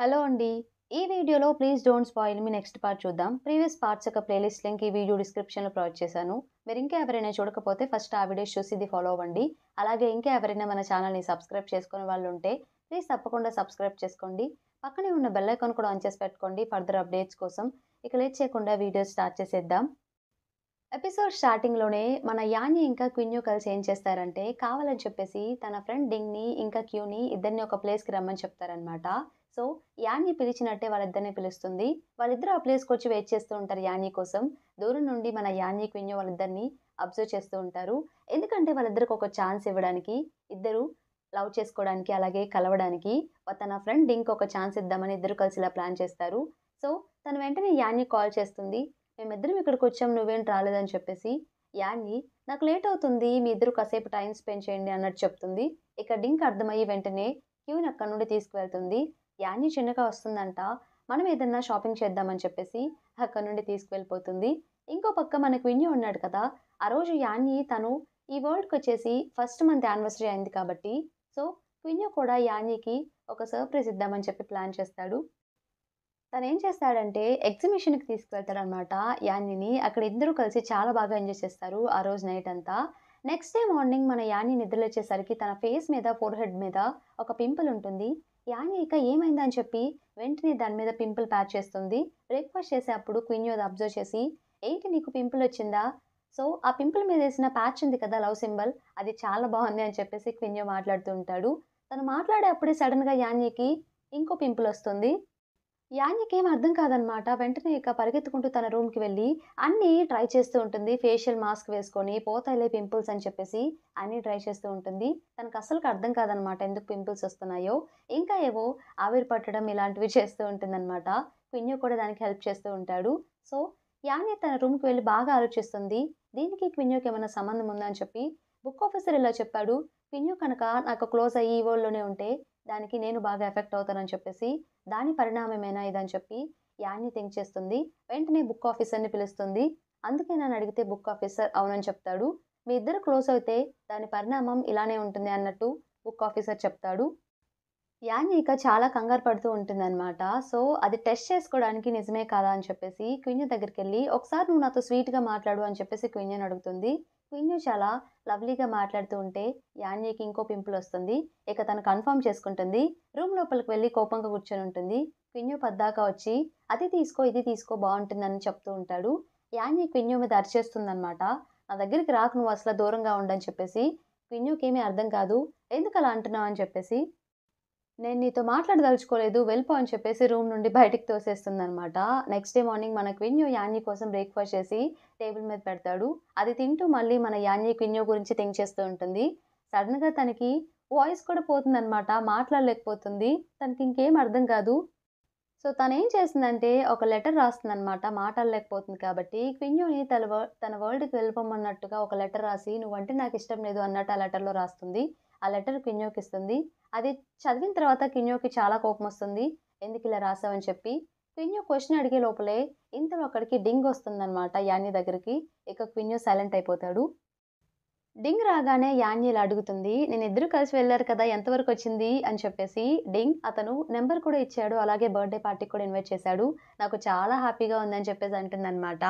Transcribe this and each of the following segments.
hello అండి ఈ వీడియోలో ప్లీజ్ డోంట్ స్పాయిల్ మీ నెక్స్ట్ పార్ట్ చూద్దాం ప్రీవియస్ పార్ట్స్ యొక్క ప్లేలిస్ట్ లింక్ ఈ వీడియో డిస్క్రిప్షన్లో ప్రొవైడ్ చేశాను మీరు ఇంకా ఎవరైనా చూడకపోతే ఫస్ట్ ఆ వీడియోస్ చూసి ఇది ఫాలో అవ్వండి అలాగే ఇంకా ఎవరైనా మన ఛానల్ని సబ్స్క్రైబ్ చేసుకునే వాళ్ళు ఉంటే ప్లీజ్ తప్పకుండా సబ్స్క్రైబ్ చేసుకోండి పక్కనే ఉన్న బెల్ ఐకాన్ కూడా ఆన్ చేసి పెట్టుకోండి ఫర్దర్ అప్డేట్స్ కోసం ఇక లేట్ చేయకుండా వీడియోస్ స్టార్ట్ చేసేద్దాం ఎపిసోడ్ స్టార్టింగ్లోనే మన యాని ఇంకా క్విన్యూ కలిసి ఏం చేస్తారంటే కావాలని చెప్పేసి తన ఫ్రెండ్ డింగ్ని ఇంకా క్యూని ఇద్దరిని ఒక ప్లేస్కి రమ్మని చెప్తారనమాట సో యాన్ని పిలిచినట్టే వాళ్ళిద్దరిని పిలుస్తుంది వాళ్ళిద్దరు ఆ ప్లేస్కి వచ్చి వెయిట్ చేస్తూ ఉంటారు యాని కోసం దూరం నుండి మన యాని క్విన్యో వాళ్ళిద్దరిని అబ్జర్వ్ చేస్తూ ఉంటారు ఎందుకంటే వాళ్ళిద్దరికి ఒక ఛాన్స్ ఇవ్వడానికి ఇద్దరు లవ్ చేసుకోవడానికి అలాగే కలవడానికి తన ఫ్రెండ్ ఇంకొక ఒక ఛాన్స్ ఇద్దామని ఇద్దరు కలిసి ఇలా ప్లాన్ చేస్తారు సో తను వెంటనే యాన్ని కాల్ చేస్తుంది మేమిద్దరం ఇక్కడికి వచ్చాం నువ్వేం రాలేదని చెప్పేసి యాన్ని నాకు లేట్ అవుతుంది మీ ఇద్దరు కాసేపు టైం స్పెండ్ చేయండి అన్నట్టు చెప్తుంది ఇక డింక్ అర్థమయ్యి వెంటనే క్యూని అక్కడ నుండి తీసుకువెళ్తుంది యాని చిన్నగా వస్తుందంట మనం ఏదన్నా షాపింగ్ చేద్దామని చెప్పేసి అక్కడ నుండి తీసుకువెళ్ళిపోతుంది ఇంకో పక్క మనకు విన్యూ ఉన్నాడు కదా ఆ రోజు యాన్ని తను ఈ వరల్డ్కి వచ్చేసి ఫస్ట్ మంత్ యానివర్సరీ అయింది కాబట్టి సో క్విన్యో కూడా యాన్యకి ఒక సర్ప్రైజ్ ఇద్దామని చెప్పి ప్లాన్ చేస్తాడు తను ఏం చేస్తాడంటే ఎగ్జిబిషన్కి అనమాట యాన్నిని అక్కడ ఇద్దరు కలిసి చాలా బాగా ఎంజాయ్ చేస్తారు ఆ రోజు నైట్ అంతా నెక్స్ట్ డే మార్నింగ్ మన యాన్ని వచ్చేసరికి తన ఫేస్ మీద ఫోర్ హెడ్ మీద ఒక పింపుల్ ఉంటుంది యాన్యా ఇక ఏమైందని చెప్పి వెంటనే దాని మీద పింపుల్ ప్యాచ్ చేస్తుంది బ్రేక్ఫాస్ట్ చేసేటప్పుడు అప్పుడు అది అబ్జర్వ్ చేసి ఏంటి నీకు పింపుల్ వచ్చిందా సో ఆ పింపుల్ మీద వేసిన ప్యాచ్ ఉంది కదా లవ్ సింబల్ అది చాలా బాగుంది అని చెప్పేసి క్వీన్యో మాట్లాడుతూ ఉంటాడు తను మాట్లాడే అప్పుడే సడన్గా యాన్యకి ఇంకో పింపుల్ వస్తుంది ఏం అర్థం కాదనమాట వెంటనే ఇక పరిగెత్తుకుంటూ తన రూమ్కి వెళ్ళి అన్నీ ట్రై చేస్తూ ఉంటుంది ఫేషియల్ మాస్క్ వేసుకొని పోతాయిలే పింపుల్స్ అని చెప్పేసి అన్నీ ట్రై చేస్తూ ఉంటుంది తనకు అసలుకి అర్థం కాదనమాట ఎందుకు పింపుల్స్ వస్తున్నాయో ఇంకా ఏవో ఆవిరి పట్టడం ఇలాంటివి చేస్తూ ఉంటుందన్నమాట క్విన్యు కూడా దానికి హెల్ప్ చేస్తూ ఉంటాడు సో యాన్య తన రూమ్కి వెళ్ళి బాగా ఆలోచిస్తుంది దీనికి క్విన్యోకి ఏమైనా సంబంధం ఉందా అని చెప్పి బుక్ ఆఫీసర్ ఇలా చెప్పాడు క్విన్యు కనుక నాకు క్లోజ్ అయ్యి ఈ వరల్డ్లోనే ఉంటే దానికి నేను బాగా ఎఫెక్ట్ అవుతానని చెప్పేసి దాని పరిణామమేనా ఇదని చెప్పి యాన్ని థింక్ చేస్తుంది వెంటనే బుక్ ఆఫీసర్ని పిలుస్తుంది అందుకే నన్ను అడిగితే బుక్ ఆఫీసర్ అవునని చెప్తాడు మీ ఇద్దరు క్లోజ్ అయితే దాని పరిణామం ఇలానే ఉంటుంది అన్నట్టు బుక్ ఆఫీసర్ చెప్తాడు యాన్ని ఇక చాలా కంగారు పడుతూ ఉంటుంది అనమాట సో అది టెస్ట్ చేసుకోవడానికి నిజమే కాదా అని చెప్పేసి క్వీన్య దగ్గరికి వెళ్ళి ఒకసారి నువ్వు నాతో స్వీట్గా మాట్లాడు అని చెప్పేసి క్వీన్యని అడుగుతుంది క్విన్యూ చాలా లవ్లీగా మాట్లాడుతూ ఉంటే యాన్యకి ఇంకో పింపుల్ వస్తుంది ఇక తను కన్ఫర్మ్ చేసుకుంటుంది రూమ్ లోపలికి వెళ్ళి కోపంగా కూర్చొని ఉంటుంది క్విన్యూ పద్దాక వచ్చి అది తీసుకో ఇది తీసుకో బాగుంటుందని చెప్తూ ఉంటాడు యాన్య క్విన్యూ మీద అరిచేస్తుందనమాట నా దగ్గరికి రాకు నువ్వు అసలు దూరంగా ఉండని చెప్పేసి ఏమీ అర్థం కాదు ఎందుకు అలా అంటున్నావు అని చెప్పేసి నేను నీతో మాట్లాడదలుచుకోలేదు వెళ్ళిపో అని చెప్పేసి రూమ్ నుండి బయటకు తోసేస్తుందనమాట నెక్స్ట్ డే మార్నింగ్ మన క్విన్యో యాన్యూ కోసం బ్రేక్ఫాస్ట్ చేసి టేబుల్ మీద పెడతాడు అది తింటూ మళ్ళీ మన యాన్యూ క్విన్యో గురించి థింక్ చేస్తూ ఉంటుంది సడన్గా తనకి వాయిస్ కూడా పోతుందనమాట మాట్లాడలేకపోతుంది తనకి ఇంకేం అర్థం కాదు సో తను ఏం చేసిందంటే ఒక లెటర్ రాస్తుందనమాట మాట్లాడలేకపోతుంది కాబట్టి క్విన్యోని తన తన వరల్డ్కి వెళ్ళిపోమన్నట్టుగా ఒక లెటర్ రాసి నువ్వంటే నాకు ఇష్టం లేదు అన్నట్టు ఆ లెటర్లో రాస్తుంది ఆ లెటర్ క్విన్యోకి ఇస్తుంది అది చదివిన తర్వాత కిన్యోకి చాలా కోపం వస్తుంది ఎందుకు ఇలా రాసావని చెప్పి క్విన్యో క్వశ్చన్ అడిగే లోపలే ఇంతలో అక్కడికి డింగ్ వస్తుందన్నమాట యాని దగ్గరికి ఇక క్విన్యో సైలెంట్ అయిపోతాడు డింగ్ రాగానే యాన్యల్ అడుగుతుంది నేను ఇద్దరు కలిసి వెళ్ళారు కదా ఎంతవరకు వచ్చింది అని చెప్పేసి డింగ్ అతను నెంబర్ కూడా ఇచ్చాడు అలాగే బర్త్డే పార్టీకి కూడా ఇన్వైట్ చేశాడు నాకు చాలా హ్యాపీగా ఉందని చెప్పేసి అంటుందన్నమాట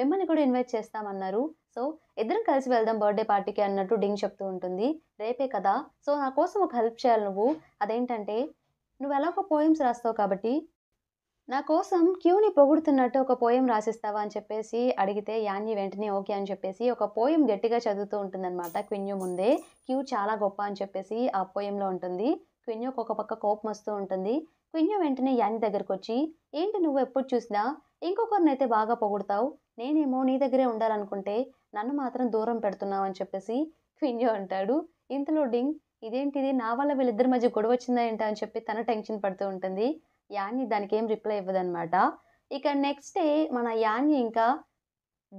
మిమ్మల్ని కూడా ఇన్వైట్ చేస్తామన్నారు సో ఇద్దరం కలిసి వెళ్దాం బర్త్డే పార్టీకి అన్నట్టు డింగ్ చెప్తూ ఉంటుంది రేపే కదా సో నా కోసం ఒక హెల్ప్ చేయాలి నువ్వు అదేంటంటే నువ్వు ఎలాగో పోయిమ్స్ రాస్తావు కాబట్టి నా కోసం క్యూని పొగుడుతున్నట్టు ఒక పోయం రాసిస్తావా అని చెప్పేసి అడిగితే యాన్ని వెంటనే ఓకే అని చెప్పేసి ఒక పోయం గట్టిగా చదువుతూ ఉంటుందన్నమాట క్విన్యూ ముందే క్యూ చాలా గొప్ప అని చెప్పేసి ఆ పోయంలో ఉంటుంది క్విన్యూకి ఒక పక్క కోపం వస్తూ ఉంటుంది క్విన్యూ వెంటనే యాన్ని దగ్గరకు వచ్చి ఏంటి నువ్వు ఎప్పుడు చూసినా ఇంకొకరినైతే బాగా పొగుడతావు నేనేమో నీ దగ్గరే ఉండాలనుకుంటే నన్ను మాత్రం దూరం పెడుతున్నావు అని చెప్పేసి క్విన్యూ అంటాడు ఇంతలో డింగ్ ఇదేంటిది నా వల్ల వీళ్ళిద్దరి మధ్య గొడవ వచ్చిందా ఏంటా అని చెప్పి తన టెన్షన్ పడుతూ ఉంటుంది యాన్ని దానికి ఏం రిప్లై ఇవ్వదనమాట ఇక నెక్స్ట్ డే మన యాన్ని ఇంకా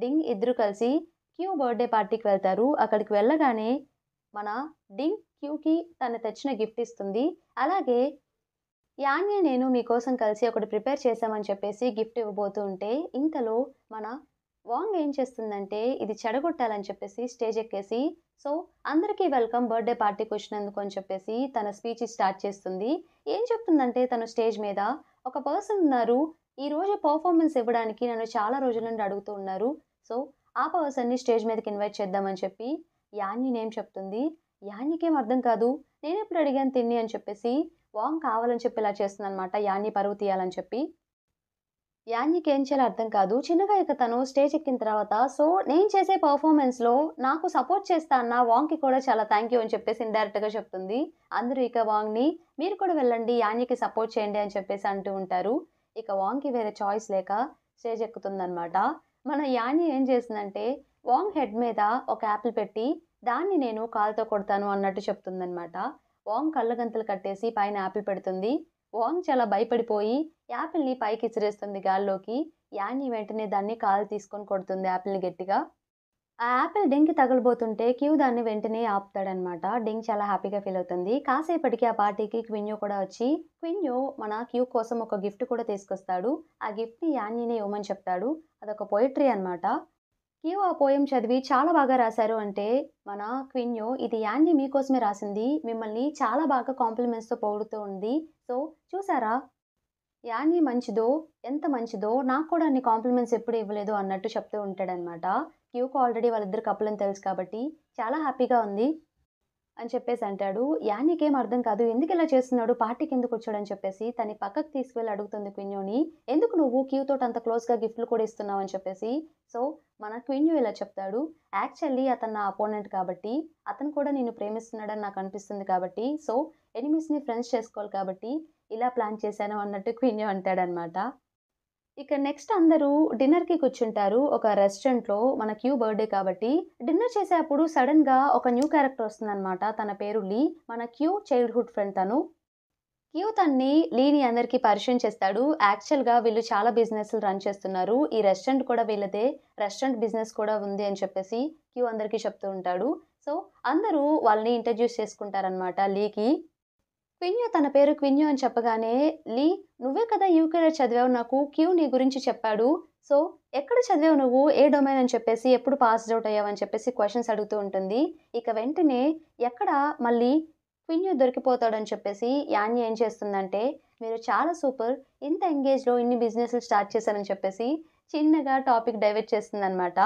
డింగ్ ఇద్దరు కలిసి క్యూ బర్త్డే పార్టీకి వెళ్తారు అక్కడికి వెళ్ళగానే మన డింగ్ క్యూకి తను తెచ్చిన గిఫ్ట్ ఇస్తుంది అలాగే యాన్ని నేను మీకోసం కలిసి ఒకటి ప్రిపేర్ చేశామని చెప్పేసి గిఫ్ట్ ఇవ్వబోతుంటే ఇంతలో మన వాంగ్ ఏం చేస్తుందంటే ఇది చెడగొట్టాలని చెప్పేసి స్టేజ్ ఎక్కేసి సో అందరికీ వెల్కమ్ బర్త్డే పార్టీకి వచ్చినందుకు అని చెప్పేసి తన స్పీచ్ స్టార్ట్ చేస్తుంది ఏం చెప్తుందంటే తను స్టేజ్ మీద ఒక పర్సన్ ఉన్నారు ఈ రోజు పర్ఫార్మెన్స్ ఇవ్వడానికి నన్ను చాలా రోజుల నుండి అడుగుతూ ఉన్నారు సో ఆ పర్సన్ని స్టేజ్ మీదకి ఇన్వైట్ చేద్దామని చెప్పి యాన్ని నేమ్ చెప్తుంది యాన్నికేం అర్థం కాదు నేను ఎప్పుడు అడిగాను తిని అని చెప్పేసి వాంగ్ కావాలని చెప్పి ఇలా అనమాట యాన్ని పరువు తీయాలని చెప్పి యాన్యకి ఏం చేయాలో అర్థం కాదు చిన్నగా ఇక తను స్టేజ్ ఎక్కిన తర్వాత సో నేను చేసే పర్ఫార్మెన్స్లో నాకు సపోర్ట్ చేస్తా అన్న వాంగ్కి కూడా చాలా థ్యాంక్ యూ అని చెప్పేసి ఇండైరెక్ట్గా చెప్తుంది అందరూ ఇక వాంగ్ని మీరు కూడా వెళ్ళండి యాన్యకి సపోర్ట్ చేయండి అని చెప్పేసి అంటూ ఉంటారు ఇక వాంగ్కి వేరే చాయిస్ లేక స్టేజ్ ఎక్కుతుందనమాట మన యాన్య ఏం చేసిందంటే వాంగ్ హెడ్ మీద ఒక యాపిల్ పెట్టి దాన్ని నేను కాల్తో కొడతాను అన్నట్టు చెప్తుందనమాట వాంగ్ కళ్ళ గంతలు కట్టేసి పైన యాపిల్ పెడుతుంది వాంగ్ చాలా భయపడిపోయి యాపిల్ని పైకి ఇచ్చిరేస్తుంది గాల్లోకి యాన్ని వెంటనే దాన్ని కాలు తీసుకొని కొడుతుంది యాపిల్ని గట్టిగా ఆ యాపిల్ డెంకి తగలబోతుంటే క్యూ దాన్ని వెంటనే ఆపుతాడనమాట డెంగ్ చాలా హ్యాపీగా ఫీల్ అవుతుంది కాసేపటికి ఆ పార్టీకి క్విన్యో కూడా వచ్చి క్విన్యో మన క్యూ కోసం ఒక గిఫ్ట్ కూడా తీసుకొస్తాడు ఆ గిఫ్ట్ని యాన్యనే ఇవ్వమని చెప్తాడు అదొక పోయిట్రీ అనమాట క్యూ ఆ పోయం చదివి చాలా బాగా రాశారు అంటే మన క్విన్యో ఇది యాన్ని మీకోసమే రాసింది మిమ్మల్ని చాలా బాగా కాంప్లిమెంట్స్తో పోగుడుతూ ఉంది సో చూసారా యాని మంచిదో ఎంత మంచిదో నాకు కూడా అన్ని కాంప్లిమెంట్స్ ఎప్పుడు ఇవ్వలేదు అన్నట్టు చెప్తూ ఉంటాడనమాట క్యూకు ఆల్రెడీ వాళ్ళిద్దరు కపుల్ అని తెలుసు కాబట్టి చాలా హ్యాపీగా ఉంది అని చెప్పేసి అంటాడు యానీకి ఏం అర్థం కాదు ఎందుకు ఇలా చేస్తున్నాడు పార్టీకి ఎందుకు వచ్చాడు అని చెప్పేసి తన పక్కకు తీసుకువెళ్ళి అడుగుతుంది క్విన్యూని ఎందుకు నువ్వు క్యూతో అంత క్లోజ్గా గిఫ్ట్లు కూడా ఇస్తున్నావు అని చెప్పేసి సో మన క్విన్యూ ఇలా చెప్తాడు యాక్చువల్లీ అతను నా అపోనెంట్ కాబట్టి అతను కూడా నేను ప్రేమిస్తున్నాడని నాకు అనిపిస్తుంది కాబట్టి సో ఎనిమిస్ని ఫ్రెండ్స్ చేసుకోవాలి కాబట్టి ఇలా ప్లాన్ చేశాను అన్నట్టు క్వీన్యో అంటాడనమాట ఇక నెక్స్ట్ అందరూ డిన్నర్కి కూర్చుంటారు ఒక రెస్టారెంట్లో మన క్యూ బర్త్డే కాబట్టి డిన్నర్ చేసేటప్పుడు సడన్గా ఒక న్యూ క్యారెక్టర్ వస్తుందన్నమాట తన పేరు లీ మన క్యూ చైల్డ్హుడ్ ఫ్రెండ్ తను క్యూ తన్ని లీని అందరికీ పరిచయం చేస్తాడు యాక్చువల్గా వీళ్ళు చాలా బిజినెస్లు రన్ చేస్తున్నారు ఈ రెస్టారెంట్ కూడా వీళ్ళదే రెస్టారెంట్ బిజినెస్ కూడా ఉంది అని చెప్పేసి క్యూ అందరికీ చెప్తూ ఉంటాడు సో అందరూ వాళ్ళని ఇంట్రడ్యూస్ చేసుకుంటారనమాట లీకి క్విన్యో తన పేరు క్విన్యో అని చెప్పగానే లీ నువ్వే కదా యూకేలో చదివావు నాకు క్యూ నీ గురించి చెప్పాడు సో ఎక్కడ చదివావు నువ్వు ఏ డొమైన్ అని చెప్పేసి ఎప్పుడు పాస్ అవుట్ అయ్యావు అని చెప్పేసి క్వశ్చన్స్ అడుగుతూ ఉంటుంది ఇక వెంటనే ఎక్కడ మళ్ళీ క్విన్యూ దొరికిపోతాడని చెప్పేసి యాన్ని ఏం చేస్తుందంటే మీరు చాలా సూపర్ ఇంత ఎంగేజ్లో ఇన్ని బిజినెస్లు స్టార్ట్ చేశారని చెప్పేసి చిన్నగా టాపిక్ డైవర్ట్ చేస్తుందనమాట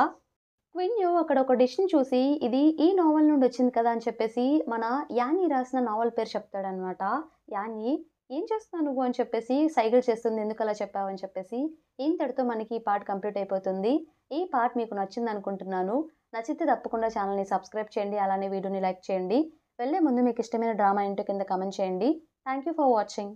క్విన్యూ అక్కడ ఒక డిష్ని చూసి ఇది ఈ నావల్ నుండి వచ్చింది కదా అని చెప్పేసి మన యాని రాసిన నావల్ పేరు చెప్తాడనమాట యాని ఏం చేస్తున్నావు నువ్వు అని చెప్పేసి సైకిల్ చేస్తుంది ఎందుకు అలా చెప్పావు అని చెప్పేసి ఇంతటితో మనకి ఈ పాట కంప్లీట్ అయిపోతుంది ఈ పార్ట్ మీకు నచ్చింది అనుకుంటున్నాను నచ్చితే తప్పకుండా ఛానల్ని సబ్స్క్రైబ్ చేయండి అలానే వీడియోని లైక్ చేయండి వెళ్ళే ముందు మీకు ఇష్టమైన డ్రామా ఇంటో కింద కమెంట్ చేయండి థ్యాంక్ యూ ఫర్ వాచింగ్